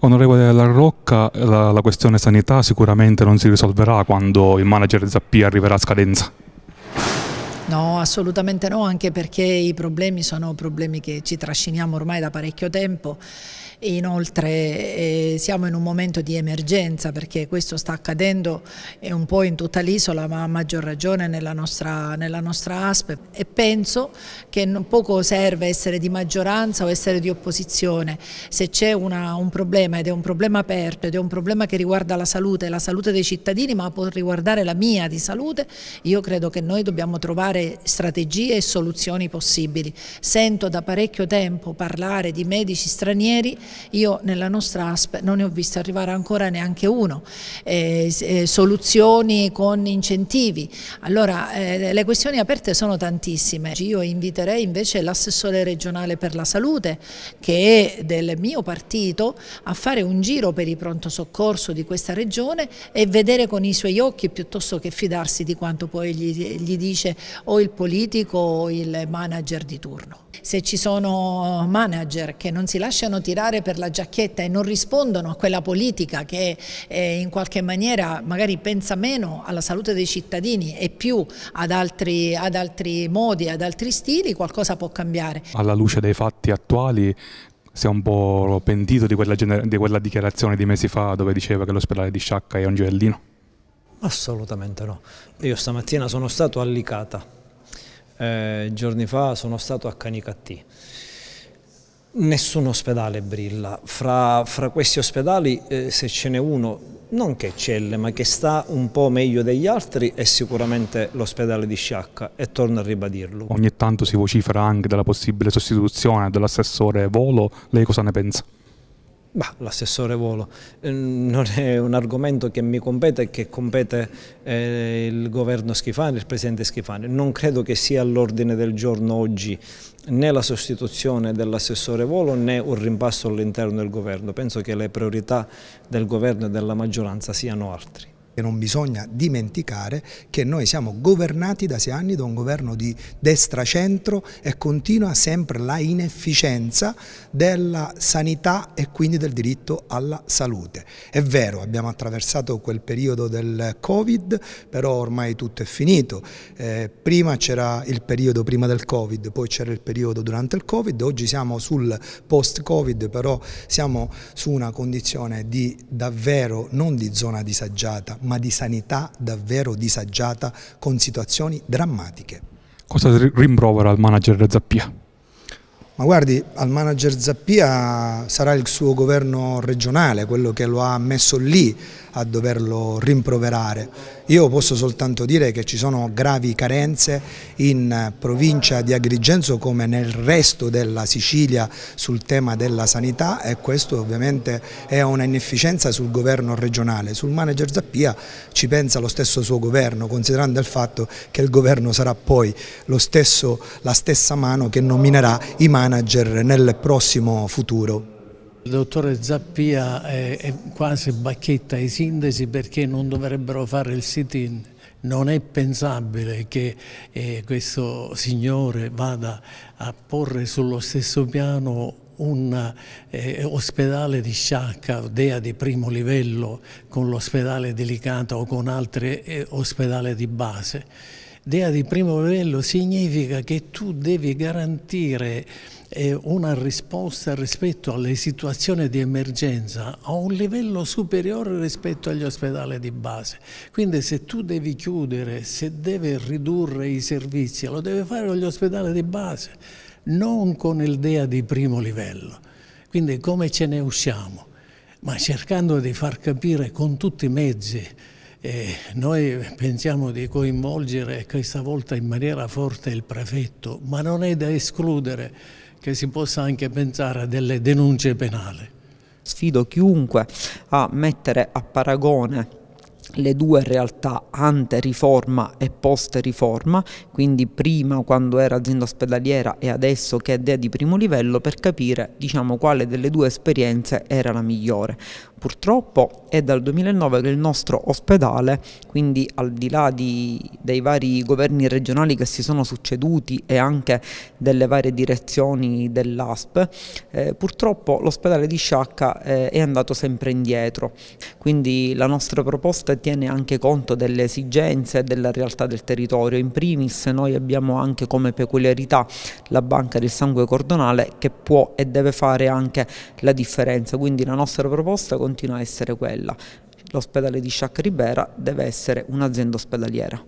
Onorevole Larrocca, la, la questione sanità sicuramente non si risolverà quando il manager Zappia arriverà a scadenza. No, assolutamente no, anche perché i problemi sono problemi che ci trasciniamo ormai da parecchio tempo e inoltre eh, siamo in un momento di emergenza perché questo sta accadendo un po' in tutta l'isola ma a maggior ragione nella nostra, nella nostra ASPE e penso che poco serve essere di maggioranza o essere di opposizione, se c'è un problema ed è un problema aperto ed è un problema che riguarda la salute, la salute dei cittadini ma può riguardare la mia di salute, io credo che noi dobbiamo trovare valutare strategie e soluzioni possibili. Sento da parecchio tempo parlare di medici stranieri, io nella nostra ASP non ne ho visto arrivare ancora neanche uno, eh, eh, soluzioni con incentivi. Allora eh, le questioni aperte sono tantissime, io inviterei invece l'assessore regionale per la salute che è del mio partito a fare un giro per i pronto soccorso di questa regione e vedere con i suoi occhi piuttosto che fidarsi di quanto poi gli, gli dice o il politico o il manager di turno. Se ci sono eh, manager che non si lasciano tirare per la giacchetta e non rispondono a quella politica che eh, in qualche maniera magari pensa meno alla salute dei cittadini e più ad altri, ad altri modi, ad altri stili, qualcosa può cambiare. Alla luce dei fatti attuali si è un po' pentito di quella, di quella dichiarazione di mesi fa dove diceva che l'ospedale di Sciacca è un gioiellino? Assolutamente no. Io stamattina sono stato a Licata, eh, giorni fa sono stato a Canicattì. Nessun ospedale brilla. Fra, fra questi ospedali, eh, se ce n'è uno, non che eccelle, ma che sta un po' meglio degli altri, è sicuramente l'ospedale di Sciacca, e torno a ribadirlo. Ogni tanto si vocifera anche della possibile sostituzione dell'assessore Volo. Lei cosa ne pensa? Bah, l'assessore Volo ehm, non è un argomento che mi compete e che compete eh, il governo Schifani, il presidente Schifani. Non credo che sia all'ordine del giorno oggi né la sostituzione dell'assessore Volo né un rimpasto all'interno del governo. Penso che le priorità del governo e della maggioranza siano altri. E non bisogna dimenticare che noi siamo governati da sei anni da un governo di destra-centro e continua sempre la inefficienza della sanità e quindi del diritto alla salute. È vero, abbiamo attraversato quel periodo del Covid, però ormai tutto è finito. Eh, prima c'era il periodo prima del Covid, poi c'era il periodo durante il Covid, oggi siamo sul post-Covid, però siamo su una condizione di davvero non di zona disagiata, ma di sanità davvero disagiata con situazioni drammatiche. Cosa rimprovera al manager Zappia? Ma guardi, al manager Zappia sarà il suo governo regionale quello che lo ha messo lì a doverlo rimproverare. Io posso soltanto dire che ci sono gravi carenze in eh, provincia di Agrigenzo come nel resto della Sicilia sul tema della sanità e questo ovviamente è una inefficienza sul governo regionale. Sul manager Zappia ci pensa lo stesso suo governo considerando il fatto che il governo sarà poi stesso, la stessa mano che nominerà i manager nel prossimo futuro. Il dottore Zappia è, è quasi bacchetta ai sintesi perché non dovrebbero fare il sit-in. Non è pensabile che eh, questo signore vada a porre sullo stesso piano un eh, ospedale di sciacca, DEA di primo livello, con l'ospedale di Licata o con altri eh, ospedali di base. DEA di primo livello significa che tu devi garantire eh, una risposta rispetto alle situazioni di emergenza a un livello superiore rispetto agli ospedali di base. Quindi se tu devi chiudere, se devi ridurre i servizi, lo deve fare con gli ospedali di base, non con il DEA di primo livello. Quindi come ce ne usciamo? Ma cercando di far capire con tutti i mezzi e noi pensiamo di coinvolgere questa volta in maniera forte il prefetto, ma non è da escludere che si possa anche pensare a delle denunce penali. Sfido chiunque a mettere a paragone le due realtà ante-riforma e post-riforma, quindi prima quando era azienda ospedaliera e adesso che è DEA di primo livello, per capire diciamo, quale delle due esperienze era la migliore. Purtroppo è dal 2009 che il nostro ospedale, quindi al di là di, dei vari governi regionali che si sono succeduti e anche delle varie direzioni dell'ASP, eh, purtroppo l'ospedale di Sciacca eh, è andato sempre indietro. Quindi la nostra proposta è tiene anche conto delle esigenze e della realtà del territorio. In primis noi abbiamo anche come peculiarità la banca del sangue cordonale che può e deve fare anche la differenza, quindi la nostra proposta continua a essere quella. L'ospedale di Sciacca Ribera deve essere un'azienda ospedaliera.